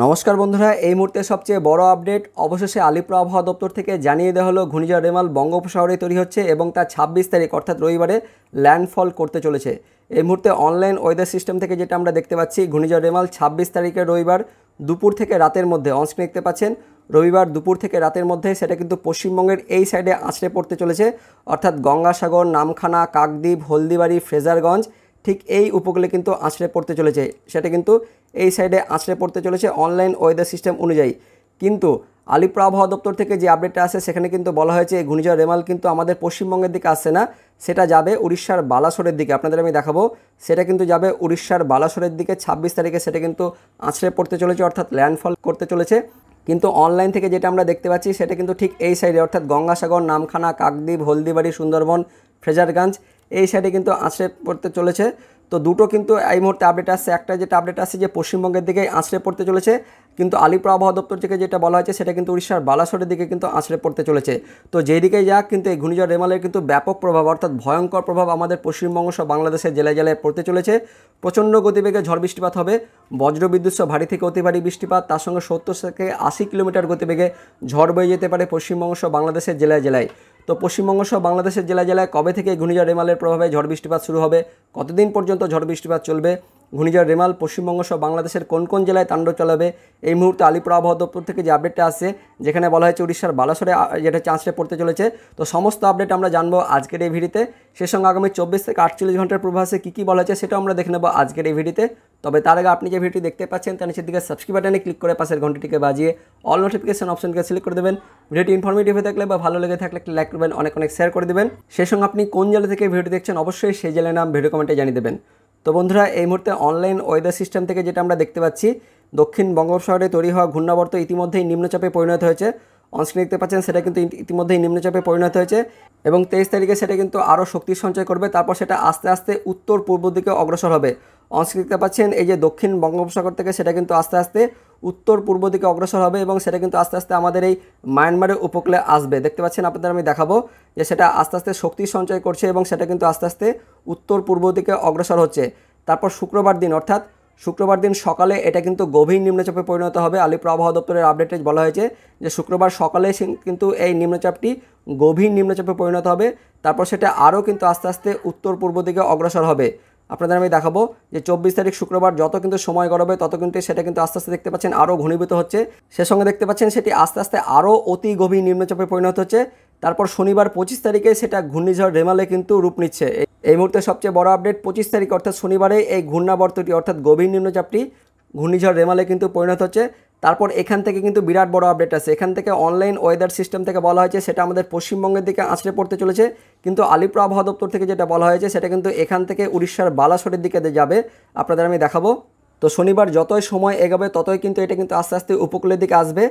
নমস্কার বন্ধুরা এই মুহূর্তে সবচেয়ে বড় আপডেট অবশেষে আলিপুর আবহাওয়া দপ্তর থেকে জানিয়ে দেওয়া হলো ঘূর্ণিঝড় রেমাল বঙ্গোপসাগরে তৈরি হচ্ছে এবং তা ছাব্বিশ তারিখ অর্থাৎ রবিবারে ল্যান্ডফল করতে চলেছে এই মুহূর্তে অনলাইন ওয়েদার সিস্টেম থেকে যেটা আমরা দেখতে পাচ্ছি ঘূর্ণিঝড় রেমাল ছাব্বিশ তারিখের রবিবার দুপুর থেকে রাতের মধ্যে অনস্ক্রিন দেখতে পাচ্ছেন রবিবার দুপুর থেকে রাতের মধ্যে সেটা কিন্তু পশ্চিমবঙ্গের এই সাইডে আছড়ে পড়তে চলেছে অর্থাৎ গঙ্গাসাগর নামখানা কাকদ্বীপ হলদিবাড়ি ফ্রেজারগঞ্জ ঠিক এই উপকূলে কিন্তু আছড়ে পড়তে চলেছে সেটা কিন্তু এই সাইডে আছড়ে পড়তে চলেছে অনলাইন ওয়েদার সিস্টেম অনুযায়ী কিন্তু আলিপুর আবহাওয়া দপ্তর থেকে যে আপডেটটা আসে সেখানে কিন্তু বলা হয়েছে এই ঘূর্ণিঝড় রেমাল কিন্তু আমাদের পশ্চিমবঙ্গের দিকে আসছে না সেটা যাবে উড়িষ্যার বালাসোরের দিকে আপনাদের আমি দেখাবো সেটা কিন্তু যাবে উড়িষ্যার বালাসোরের দিকে ছাব্বিশ তারিখে সেটা কিন্তু আছড়ে পড়তে চলেছে অর্থাৎ ল্যান্ডফল করতে চলেছে কিন্তু অনলাইন থেকে যেটা আমরা দেখতে পাচ্ছি সেটা কিন্তু ঠিক এই সাইডে অর্থাৎ গঙ্গাসাগর নামখানা কাকদ্বীপ হলদিবাড়ি সুন্দরবন ফ্রেজারগঞ্জ এই সাইডে কিন্তু আঁচড়ে পড়তে চলেছে তো দুটো কিন্তু এই মুহূর্তে আপডেট আসছে একটা যেটা আপডেট আসছে যে পশ্চিমবঙ্গের দিকে আঁচড়ে পড়তে চলেছে কিন্তু আলিপুর আবহাওয়া দপ্তর থেকে যেটা বলা হয়েছে সেটা কিন্তু উড়িষ্যার বালাসোরের দিকে কিন্তু আঁচড়ে পড়তে চলেছে তো যেই দিকে যাক কিন্তু এই ঘূর্ণিঝড় রেমালের কিন্তু ব্যাপক প্রভাব অর্থাৎ ভয়ঙ্কর প্রভাব আমাদের পশ্চিমবঙ্গ সহ বাংলাদেশের জেলায় জেলায় পড়তে চলেছে প্রচণ্ড গতিবেগে ঝড় বৃষ্টিপাত হবে বজ্রবিদ্যুৎ সহ ভারী থেকে অতি ভারী বৃষ্টিপাত তার সঙ্গে সত্তর থেকে আশি কিলোমিটার গতিবেগে ঝড় বয়ে যেতে পারে পশ্চিমবঙ্গ সহ বাংলাদেশের জেলায় জেলায় তো পশ্চিমবঙ্গ সহ বাংলাদেশের জেলায় জেলায় কবে থেকে ঘূর্ণিঝড় রেমালের প্রভাবে ঝড় বৃষ্টিপাত শুরু হবে কতদিন পর্যন্ত ঝড় বৃষ্টিপাত চলবে ঘূর্ণিঝড় রেমাল পশ্চিমবঙ্গ সহ বাংলাদেশের কোন কোন জেলায় তাণ্ডব চলাবে এই মুহূর্তে আলিপুর আবহাওয়া দপ্তর থেকে যে আপডেটটা আসছে যেখানে বলা হয়েছে উড়িষ্যার বালাসরে যেটা চান্সটা পড়তে চলেছে তো সমস্ত আপডেট আমরা জানবো আজকের এই ভিডিওতে সে সঙ্গে আগামী চব্বিশ থেকে আটচল্লিশ ঘন্টার পূর্বাভাসে কী কী বলা হয়েছে সেটাও আমরা দেখে নেবো আজকের এই ভিডিওতে তবে তার আগে আপনি যে ভিডিওটি দেখতে পাচ্ছেন তার নিচের দিকে সাবস্ক্রাইব বাটনে ক্লিক করে পাশের ঘন্টিটিকে বাজিয়ে অল নোটিফিকেশন অপশনকে সিলেক্ট করে দেবেন ভিডিওটি ইনফরমেটিভ হয়ে থাকলে বা ভালো লেগে থাকলে লাইক করবেন অনেক অনেক শেয়ার করে দেবেন সেই সঙ্গে আপনি কোন জেলা থেকে ভিডিও দেখছেন অবশ্যই সেই জেলার নাম ভিডিও কমেন্টে জানিয়ে দেবেন তো বন্ধুরা এই মুহূর্তে অনলাইন ওয়েদার সিস্টেম থেকে যেটা আমরা দেখতে পাচ্ছি দক্ষিণ বঙ্গোপসাগরে তৈরি হওয়া ঘূর্ণাবর্ত ইতিমধ্যেই নিম্নচাপে পরিণত হয়েছে অনস্ক্রিন দেখতে পাচ্ছেন সেটা কিন্তু ইতিমধ্যেই নিম্নচাপে পরিণত হয়েছে এবং তেইশ তারিখে সেটা কিন্তু আরও শক্তি সঞ্চয় করবে তারপর সেটা আস্তে আস্তে উত্তর পূর্ব দিকে অগ্রসর হবে অনস্ক্রিন দেখতে পাচ্ছেন এই যে দক্ষিণ বঙ্গোপসাগর থেকে সেটা কিন্তু আস্তে আস্তে উত্তর পূর্ব দিকে অগ্রসর হবে এবং সেটা কিন্তু আস্তে আস্তে আমাদের এই মায়ানমারের উপকূলে আসবে দেখতে পাচ্ছেন আপনাদের আমি দেখাবো যে সেটা আস্তে আস্তে শক্তি সঞ্চয় করছে এবং সেটা কিন্তু আস্তে আস্তে উত্তর পূর্ব দিকে অগ্রসর হচ্ছে তারপর শুক্রবার দিন অর্থাৎ শুক্রবার দিন সকালে এটা কিন্তু গভীর নিম্নচাপে পরিণত হবে আলিপুর আবহাওয়া দপ্তরের আপডেটে বলা হয়েছে যে শুক্রবার সকালে কিন্তু এই নিম্নচাপটি গভীর নিম্নচাপে পরিণত হবে তারপর সেটা আরও কিন্তু আস্তে আস্তে উত্তর পূর্ব দিকে অগ্রসর হবে আপনাদের আমি দেখাবো যে চব্বিশ তারিখ শুক্রবার যত কিন্তু সময় গড়বে তত কিন্তু সেটা কিন্তু আস্তে আস্তে দেখতে পাচ্ছেন আরও ঘনীভূত হচ্ছে সে সঙ্গে দেখতে পাচ্ছেন সেটি আস্তে আস্তে আরও অতি গভীর নিম্নচাপে পরিণত হচ্ছে তারপর শনিবার পঁচিশ তারিখে সেটা ঘূর্ণিঝড় রেমালে কিন্তু রূপ নিচ্ছে এই মুহূর্তে সবচেয়ে বড় আপডেট পঁচিশ তারিখ অর্থাৎ শনিবারে এই ঘূর্ণাবর্তটি অর্থাৎ গভীর নিম্নচাপটি ঘূর্ণিঝড় রেমালে কিন্তু পরিণত হচ্ছে তারপর এখান থেকে কিন্তু বিরাট বড় আপডেট আছে এখান থেকে অনলাইন ওয়েদার সিস্টেম থেকে বলা হয়েছে সেটা আমাদের পশ্চিমবঙ্গের দিকে আছড়ে পড়তে চলেছে কিন্তু আলিপুর আবহাওয়া দপ্তর থেকে যেটা বলা হয়েছে সেটা কিন্তু এখান থেকে উড়িষ্যার বালাসরের দিকে যাবে আপনাদের আমি দেখাবো তো শনিবার যতই সময় এগাবে ততই কিন্তু এটা কিন্তু আস্তে আস্তে উপকূলের দিকে আসবে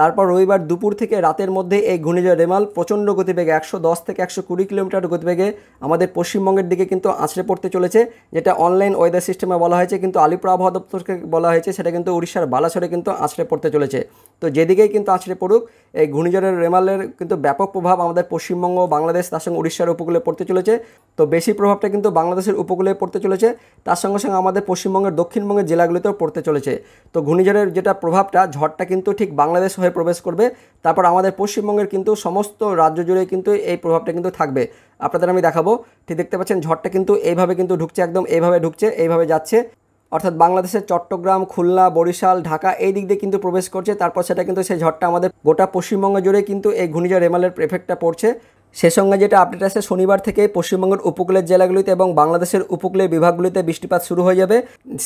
তারপর রবিবার দুপুর থেকে রাতের মধ্যে এই ঘূর্ণিঝড় রেমাল প্রচণ্ড গতিবেগে একশো দশ থেকে একশো কুড়ি কিলোমিটার গতিবেগে আমাদের পশ্চিমবঙ্গের দিকে কিন্তু আছড়ে পড়তে চলেছে যেটা অনলাইন ওয়েদার সিস্টেমে বলা হয়েছে কিন্তু আলিপুর আবহাওয়া দপ্তরকে বলা হয়েছে সেটা কিন্তু উড়িষ্যার বালাসরে কিন্তু আছড়ে পড়তে চলেছে তো যেদিকেই কিন্তু আছড়ে পড়ুক এই ঘূর্ণিঝড়ের রেমালের কিন্তু ব্যাপক প্রভাব আমাদের পশ্চিমবঙ্গ বাংলাদেশ তার সঙ্গে উড়িষ্যার উপকূলে পড়তে চলেছে তো বেশি প্রভাবটা কিন্তু বাংলাদেশের উপকূলে পড়তে চলেছে তার সঙ্গে সঙ্গে আমাদের পশ্চিমবঙ্গের দক্ষিণবঙ্গের জেলাগুলিতেও পড়তে চলেছে তো ঘূর্ণিঝড়ের যেটা প্রভাবটা ঝড়টা কিন্তু ঠিক বাংলাদেশ হয়ে প্রবেশ করবে তারপর আমাদের পশ্চিমবঙ্গের কিন্তু সমস্ত রাজ্য জুড়ে কিন্তু এই প্রভাবটা কিন্তু থাকবে আপনাদের আমি দেখাবো ঠিক দেখতে পাচ্ছেন ঝড়টা কিন্তু এইভাবে কিন্তু ঢুকছে একদম এইভাবে ঢুকছে এইভাবে যাচ্ছে অর্থাৎ বাংলাদেশের চট্টগ্রাম খুলনা বরিশাল ঢাকা এই দিক দিয়ে কিন্তু প্রবেশ করছে তারপর সেটা কিন্তু সেই ঝড়টা আমাদের গোটা পশ্চিমবঙ্গ জুড়ে কিন্তু এই ঘূর্ণিঝড় রেমালের এফেক্টটা পড়ছে সে সঙ্গে যেটা আপডেট আছে শনিবার থেকে পশ্চিমবঙ্গের উপকূলের জেলাগুলিতে এবং বাংলাদেশের উপকূলের বিভাগগুলিতে বৃষ্টিপাত শুরু হয়ে যাবে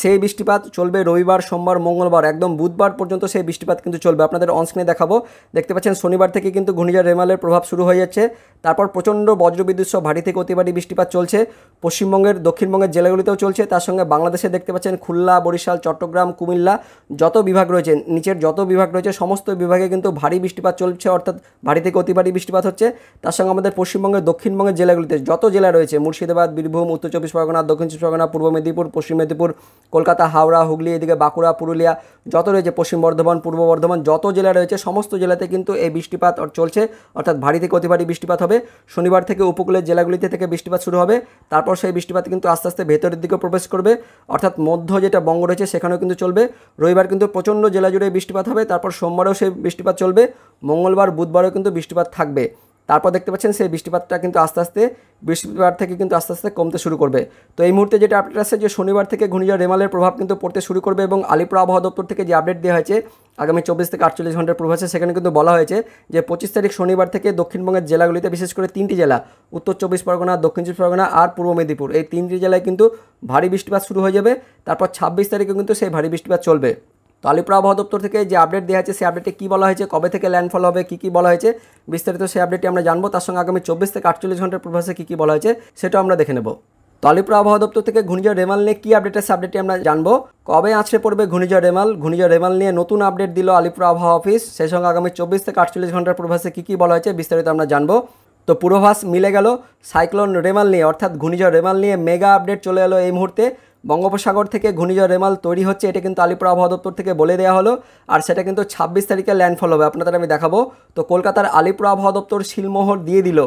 সেই বৃষ্টিপাত চলবে রবিবার সোমবার মঙ্গলবার একদম বুধবার পর্যন্ত সেই বৃষ্টিপাত কিন্তু চলবে আপনাদের অনস্ক্রিনে দেখাবো দেখতে পাচ্ছেন শনিবার থেকে কিন্তু ঘূর্ণিঝড় রেমালের প্রভাব শুরু হয়ে যাচ্ছে তারপর প্রচণ্ড বজ্রবিদ্যুৎ সহ ভারী থেকে অতিবাড়ি বৃষ্টিপাত চলছে পশ্চিমবঙ্গের দক্ষিণবঙ্গের জেলাগুলিতেও চলছে তার সঙ্গে বাংলাদেশে দেখতে পাচ্ছেন খুলনা বরিশাল চট্টগ্রাম কুমিল্লা যত বিভাগ রয়েছে নিচের যত বিভাগ রয়েছে সমস্ত বিভাগে কিন্তু ভারী বৃষ্টিপাত চলছে অর্থাৎ ভারী থেকে অতিবাড়ি বৃষ্টিপাত হচ্ছে তার সঙ্গে আমাদের পশ্চিমবঙ্গের দক্ষিণবঙ্গের জেলাগুলিতে যত জেলা রয়েছে মুর্শিদাবাদ বীরভূম উত্তর চব্বিশ পরগনা দক্ষিণ চব্বিশ পরগনা পূর্ব মেদিনীপুর পশ্চিম মেদিনীপুর কলকাতা হাওড়া হুগলি এদিকে বাঁকুড়া পুরুলিয়া যত রয়েছে পশ্চিম বর্ধমান পূর্ব বর্ধমান যত জেলা রয়েছে সমস্ত জেলাতে কিন্তু এই বৃষ্টিপাত চলছে অর্থাৎ ভারী থেকে অতি ভারী বৃষ্টিপাত হবে শনিবার থেকে উপকূলের জেলাগুলিতে থেকে বৃষ্টিপাত শুরু হবে তারপর সেই বৃষ্টিপাত কিন্তু আস্তে আস্তে ভেতরের দিকে প্রবেশ করবে অর্থাৎ মধ্য যেটা বঙ্গ রয়েছে সেখানেও কিন্তু চলবে রবিবার কিন্তু প্রচণ্ড জেলা জুড়ে বৃষ্টিপাত হবে তারপর সোমবারও সেই বৃষ্টিপাত চলবে মঙ্গলবার বুধবারও কিন্তু বৃষ্টিপাত থাকবে তারপর দেখতে পাচ্ছেন সেই বৃষ্টিপাতটা কিন্তু আস্তে আস্তে বৃষ্টিপাত থেকে কিন্তু আস্তে আস্তে কমতে শুরু করবে তো এই মুহূর্তে যেটা আপডেট আছে যে শনিবার থেকে ঘূর্ণিঝড় রেমালের প্রভাব কিন্তু পড়তে শুরু করবে এবং আলিপুর আবহাওয়া দপ্তর থেকে যে আপডেট দেওয়া হয়েছে আগামী চব্বিশ থেকে আটচল্লিশ ঘন্টার প্রভাব আছে সেখানে কিন্তু বলা হয়েছে যে পঁচিশ তারিখ শনিবার থেকে দক্ষিণবঙ্গের জেলাগুলিতে বিশেষ করে তিনটি জেলা উত্তর চব্বিশ পরগনা দক্ষিণ চব্বিশ পরগনা আর পূর্ব মেদিনীপুর এই তিনটি জেলায় কিন্তু ভারী বৃষ্টিপাত শুরু হয়ে যাবে তারপর ছাব্বিশ তারিখে কিন্তু সেই ভারী বৃষ্টিপাত চলবে তো আলিপুর দপ্তর থেকে যে আপডেট দেওয়া হয়েছে সেই আপডেটে কী বলা হয়েছে কবে থেকে ল্যান্ডফল হবে কী কী বলা হয়েছে বিস্তারিত সেই আপডেটটি আমরা জানবো তার সঙ্গে আগামী চব্বিশ থেকে আটচল্লিশ ঘন্টার পূর্বাসে কী কী বলা হয়েছে সেটাও আমরা দেখে নেব তো আলিপুর আবহাওয়া দপ্তর থেকে ঘূর্ণিঝড় রেমাল নিয়ে কী আপডেট আছে আপডেটটি আমরা জানবো কবে আছড়ে পড়বে ঘূর্ণিঝড় রেমাল ঘূর্ণিঝড় রেমাল নিয়ে নতুন আপডেট দিল আলিপুর আবহাওয়া অফিস সেই সঙ্গে আগামী চব্বিশ থেকে আটচল্লিশ ঘন্টার পূর্বাসে কী কী বলা হয়েছে বিস্তারিত আমরা জানবো তো পূর্বাভাস মিলে গেল সাইক্লোন রেমাল নিয়ে অর্থাৎ ঘূর্ণিঝড় রেমাল নিয়ে মেগা আপডেট চলে এলো এই মুহূর্তে বঙ্গোপসাগর থেকে ঘূর্ণিঝড় রেমাল তৈরি হচ্ছে এটা কিন্তু আলিপুর আবহাওয়া দপ্তর থেকে বলে দেওয়া হলো আর সেটা কিন্তু ছাব্বিশ তারিখে ল্যান্ডফল হবে আপনাদের আমি দেখাবো তো কলকাতার আলিপুর আবহাওয়া দপ্তর শিলমোহর দিয়ে দিল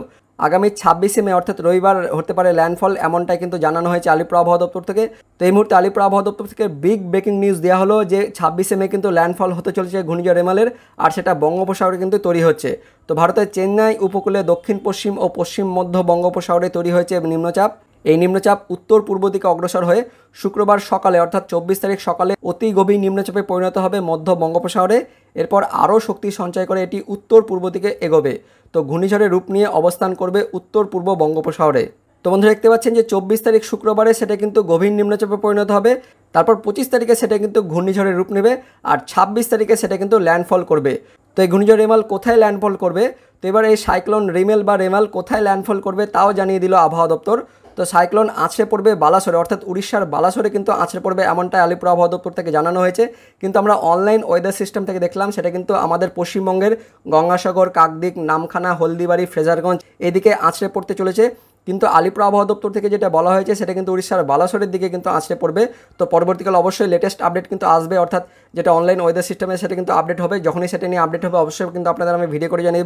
আগামী ছাব্বিশে মে অর্থাৎ রবিবার হতে পারে ল্যান্ডফল এমনটাই কিন্তু জানানো হয়েছে আলিপুর আবহাওয়া দপ্তর থেকে তো এই মুহূর্তে আলিপুর আবহাওয়া দপ্তর থেকে বিগ ব্রেকিং নিউজ দেওয়া হলো যে ছাব্বিশে মে কিন্তু ল্যান্ডফল হতে চলেছে ঘূর্ণিঝড় রেমালের আর সেটা বঙ্গোপসাগরে কিন্তু তৈরি হচ্ছে তো ভারতের চেন্নাই উপকূলে দক্ষিণ পশ্চিম ও পশ্চিম মধ্য বঙ্গোপসাগরে তৈরি হয়েছে নিম্নচাপ এই নিম্নচাপ উত্তর পূর্ব দিকে অগ্রসর হয়ে শুক্রবার সকালে অর্থাৎ চব্বিশ তারিখ সকালে অতি গভীর নিম্নচাপে পরিণত হবে মধ্য বঙ্গোপসাগরে এরপর আরও শক্তি সঞ্চয় করে এটি উত্তর পূর্ব দিকে এগোবে তো ঘূর্ণিঝড়ের রূপ নিয়ে অবস্থান করবে উত্তর পূর্ব বঙ্গোপসাগরে তো বন্ধুরা দেখতে পাচ্ছেন যে চব্বিশ তারিখ শুক্রবারে সেটা কিন্তু গভীর নিম্নচাপে পরিণত হবে তারপর পঁচিশ তারিখে সেটা কিন্তু ঘূর্ণিঝড়ের রূপ নেবে আর ছাব্বিশ তারিখে সেটা কিন্তু ল্যান্ডফল করবে তো এই ঘূর্ণিঝড় রেমাল কোথায় ল্যান্ডফল করবে তো এবার এই সাইক্লোন রিমেল বা রেমাল কোথায় ল্যান্ডফল করবে তাও জানিয়ে দিল আবহাওয়া দপ্তর তো সাইক্লোন আছড়ে পড়বে বালাসরে অর্থাৎ উড়িষ্যার বালাসরে কিন্তু আছড়ে পড়বে এমনটা আলিপুর আবহাওয়া থেকে জানানো হয়েছে কিন্তু আমরা অনলাইন ওয়েদার সিস্টেম থেকে দেখলাম সেটা কিন্তু আমাদের পশ্চিমবঙ্গের গঙ্গাসাগর কাকদিক নামখানা হলদিবাড়ি ফ্রেজারগঞ্জ এদিকে আছড়ে পড়তে চলেছে কিন্তু আলিপুর আবহাওয়া দপ্তর থেকে যেটা বলা হয়েছে সেটা কিন্তু উড়িষ্যার বালাসোরের দিকে কিন্তু আছড়ে পড়বে তো পরবর্তীকালে অবশ্যই লেটেস্ট আপডেট কিন্তু আসবে অর্থাৎ যেটা অনলাইন ওয়েদার সিস্টেমে সেটা কিন্তু আপডেট হবে যখনই সেটা নিয়ে আপডেট হবে অবশ্যই কিন্তু আপনাদের আমি ভিডিও করে জানিয়ে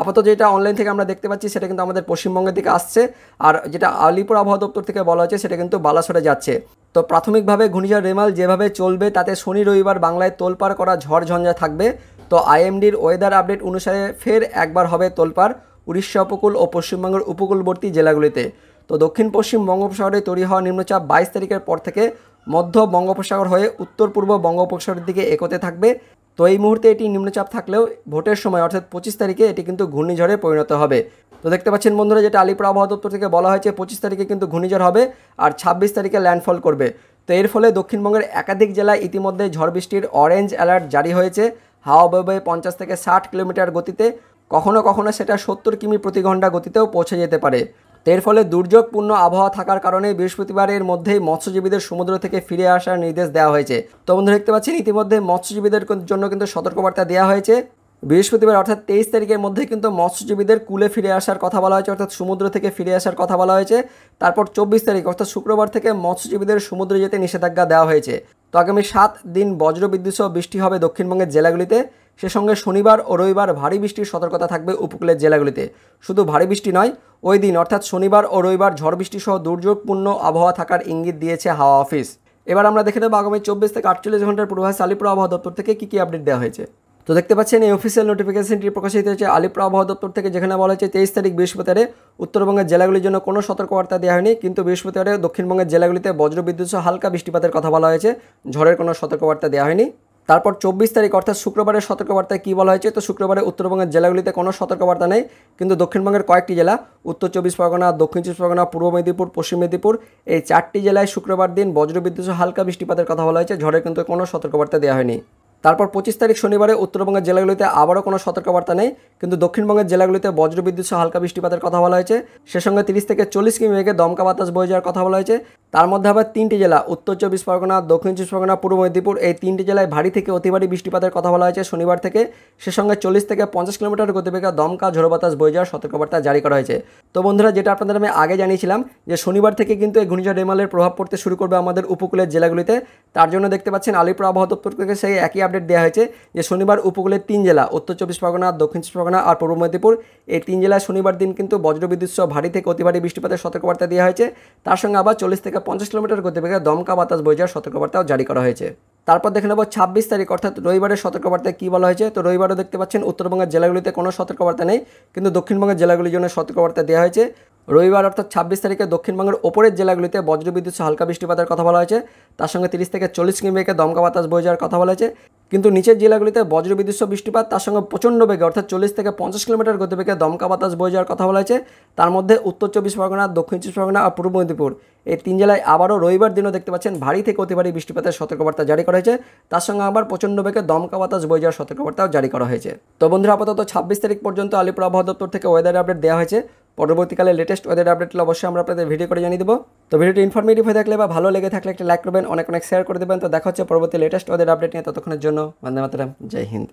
আপাতত যেটা অনলাইন থেকে আমরা দেখতে পাচ্ছি সেটা কিন্তু আমাদের পশ্চিমবঙ্গের দিকে আসছে আর যেটা আলিপুর আবহাওয়া দপ্তর থেকে বলা হয়েছে সেটা কিন্তু বালাসোরে যাচ্ছে তো প্রাথমিকভাবে ঘূর্ণিঝড় রেমাল যেভাবে চলবে তাতে শনি রবিবার বাংলায় তোলপাড় করা ঝড় ঝঞ্ঝা থাকবে তো আইএমডির ওয়েদার আপডেট অনুসারে ফের একবার হবে তোলপাড় উড়িষ্যা উপকূল ও পশ্চিমবঙ্গের উপকূলবর্তী জেলাগুলিতে তো দক্ষিণ পশ্চিম বঙ্গোপসাগরে তৈরি হওয়া নিম্নচাপ বাইশ তারিখের পর থেকে মধ্য বঙ্গোপসাগর হয়ে উত্তর পূর্ব বঙ্গোপসাগরের দিকে একতে থাকবে তো এই মুহূর্তে এটি নিম্নচাপ থাকলেও ভোটের সময় অর্থাৎ পঁচিশ তারিখে এটি কিন্তু ঘূর্ণিঝড়ে পরিণত হবে তো দেখতে পাচ্ছেন বন্ধুরা যেটা আলিপুর আবহাওয়া দপ্তর থেকে বলা হয়েছে পঁচিশ তারিখে কিন্তু ঘূর্ণিঝড় হবে আর ছাব্বিশ তারিখে ল্যান্ডফল করবে তো এর ফলে দক্ষিণবঙ্গের একাধিক জেলায় ইতিমধ্যে ঝড় বৃষ্টির অরেঞ্জ অ্যালার্ট জারি হয়েছে হাওয়া বয়ে পঞ্চাশ থেকে ষাট কিলোমিটার গতিতে কখনো কখনো সেটা সত্তর কিমি প্রতি ঘন্টা গতিতেও পৌঁছে যেতে পারে এর ফলে দুর্যোগপূর্ণ আবহাওয়া থাকার কারণে বৃহস্পতিবারের মধ্যেই মৎস্যজীবীদের সমুদ্র থেকে ফিরে আসার নির্দেশ দেওয়া হয়েছে তো বন্ধু দেখতে পাচ্ছেন ইতিমধ্যে মৎস্যজীবীদের জন্য কিন্তু সতর্কবার্তা দেওয়া হয়েছে বৃহস্পতিবার অর্থাৎ তেইশ তারিখের মধ্যে কিন্তু মৎস্যজীবীদের কুলে ফিরে আসার কথা বলা হয়েছে অর্থাৎ সমুদ্র থেকে ফিরে আসার কথা বলা হয়েছে তারপর চব্বিশ তারিখ অর্থাৎ শুক্রবার থেকে মৎস্যজীবীদের সমুদ্রে যেতে নিষেধাজ্ঞা দেওয়া হয়েছে তো আগামী সাত দিন বজ্রবিদ্যুৎ সহ বৃষ্টি হবে দক্ষিণবঙ্গের জেলাগুলিতে সে সঙ্গে শনিবার ও রবিবার ভারী বৃষ্টির সতর্কতা থাকবে উপকূলের জেলাগুলিতে শুধু ভারী বৃষ্টি নয় ওই দিন অর্থাৎ শনিবার ও রবিবার ঝড় বৃষ্টিসহ দুর্যোগপূর্ণ আবহাওয়া থাকার ইঙ্গিত দিয়েছে হাওয়া অফিস এবার আমরা দেখে নেব আগামী চব্বিশ থেকে আটচল্লিশ ঘন্টার পূর্বাভাস আলিপুর আবহাওয়া দপ্তর থেকে কী কী আপডেট দেওয়া হয়েছে তো দেখতে পাচ্ছেন এই অফিসিয়াল নোটিফিকেশনটি প্রকাশিত হয়েছে আলিপুর আবহাওয়া দপ্তর থেকে যেখানে বলা হয়েছে তেইশ তারিখ বৃহস্পতিবারে উত্তরবঙ্গের জেলাগুলির জন্য কোনো সতর্কবার্তা দেওয়া হয়নি কিন্তু বৃহস্পতিবারে দক্ষিণবঙ্গের জেলাগুলিতে বজ্রবিদ্যুৎ হালকা বৃষ্টিপাতের কথা বলা হয়েছে ঝড়ের কোনো সতর্কবার্তা দেওয়া হয়নি তারপর চব্বিশ তারিখ অর্থাৎ শুক্রবারের সতর্কবার্তায় কী বলা হয়েছে তো শুক্রবারে উত্তরবঙ্গের জেলাগুলিতে কোনো সতর্কবার্তা নেই কিন্তু দক্ষিণবঙ্গের কয়েকটি জেলা উত্তর চব্বিশ পরগনা দক্ষিণ চব্বিশ পরগনা পূর্ব মেদিনীপুর পশ্চিম মেদিনীপুর এই চারটি জেলায় শুক্রবার দিন বজ্রবিদ্যুৎ হালকা বৃষ্টিপাতের কথা বলা হয়েছে ঝড়ের কিন্তু কোনো সতর্কবার্তা দেওয়া হয়নি তারপর পঁচিশ তারিখ শনিবারে উত্তরবঙ্গের জেলাগুলিতে আবারও কোনো সতর্কবার্তা নেই কিন্তু দক্ষিণবঙ্গের জেলাগুলিতে বজ্রবিদ্যুৎ সহ হালকা বৃষ্টিপাতের কথা বলা হয়েছে সে সঙ্গে তিরিশ থেকে চল্লিশ কিমি মেঘে দমকা বাতাস বয়ে যাওয়ার কথা বলা হয়েছে তার মধ্যে আবার তিনটি জেলা উত্তর চব্বিশ পরগনা দক্ষিণ চব্বিশ পরগনা পূর্ব মেদিনীপুর এই তিনটি জেলায় ভারী থেকে অতি ভারী বৃষ্টিপাতের কথা বলা হয়েছে শনিবার থেকে সে সঙ্গে চল্লিশ থেকে পঞ্চাশ কিলোমিটার গতিবেগে দমকা ঝোড়ো বাতাস বয়ে যাওয়ার সতর্কবার্তা জারি করা হয়েছে তো বন্ধুরা যেটা আপনাদের আমি আগে জানিয়েছিলাম যে শনিবার থেকে কিন্তু এই ঘূর্ণিঝড় রেমালের প্রভাব পড়তে শুরু করবে আমাদের উপকূলের জেলাগুলিতে তার জন্য দেখতে পাচ্ছেন আলিপুর আবহাওয়া দপ্তর থেকে সেই একই আপডেট দেওয়া হয়েছে যে শনিবার উপকূলের তিন জেলা উত্তর চব্বিশ পরগনা দক্ষিণ চব্বিশ পরগনা আর পূর্ব মেদিনীপুর এই তিন জেলায় শনিবার দিন কিন্তু বজ্রবিদ্যুৎ সহ ভারী থেকে অতি ভারী বৃষ্টিপাতের সতর্কবার্তা দেওয়া হয়েছে তার সঙ্গে আবার চল্লিশ থেকে পঞ্চাশ কিলোমিটার গতিবেগে দমকা বাতাস বয়ে যাওয়ার সতর্কবার্তাও জারি করা হয়েছে তারপর দেখে নেব ছাব্বিশ তারিখ অর্থাৎ রবিবারের সতর্কবার্তায় কী বলা হয়েছে তো রবিবারও দেখতে পাচ্ছেন উত্তরবঙ্গের জেলাগুলিতে কোনো সতর্কবার্তা নেই কিন্তু দক্ষিণবঙ্গের জেলাগুলির জন্য সতর্কবার্তা দেওয়া হয়েছে রবিবার অর্থাৎ ছাব্বিশ তারিখে দক্ষিণবঙ্গের ওপরের জেলাগুলিতে বজ্রবিদ্যুৎ হালকা বৃষ্টিপাতের কথা বলা হয়েছে তার সঙ্গে তিরিশ থেকে চল্লিশ কিমি দমকা বাতাস বয়ে যাওয়ার কথা বলা হয়েছে কিন্তু নিচের জেলাগুলিতে বজ্রবিদ্যুৎ বৃষ্টিপাত তার সঙ্গে প্রচণ্ড বেগে অর্থাৎ চল্লিশ থেকে পঞ্চাশ কিলোমিটার গতিবেগে দমকা বাতাস বয়ে যাওয়ার কথা বলা হয়েছে তার মধ্যে উত্তর চব্বিশ পরগনা দক্ষিণ চব্বিশ পরগনা আর পূর্ব মেদিনীপুর এই তিন জেলায় আবারও রবিবার দিনও দেখতে পাচ্ছেন ভারী থেকে অতি ভারী বৃষ্টিপাতের সতর্কবার্তা জারি করা হয়েছে তার সঙ্গে আবার প্রচণ্ড বেগে দমকা বাতাস বয়ে যাওয়ার সতর্কবার্তাও জারি করা হয়েছে তো বন্ধুরা আপাতত ছাব্বিশ তারিখ পর্যন্ত আলিপুর আবহাওয়া দপ্তর থেকে ওয়েদার আপডেট দেওয়া হয়েছে পরবর্তীকালে লেটেস্ট ওয়েদার আপডেট অবশ্যই আমরা আপনাদের ভিডিও করে জানিয়ে দেবো তো ভিডিওটি ইনফরমেটিভ হয়ে থাকলে বা ভালো লেগে থাকলে একটা লাইক করবেন অনেক অনেক শেয়ার করে দেবেন তো দেখা হচ্ছে পরবর্তী লেটেস্ট ওয়েদার আপডেট নিয়ে ততক্ষণের জন্য বন্দে মাতরম জয় হিন্দ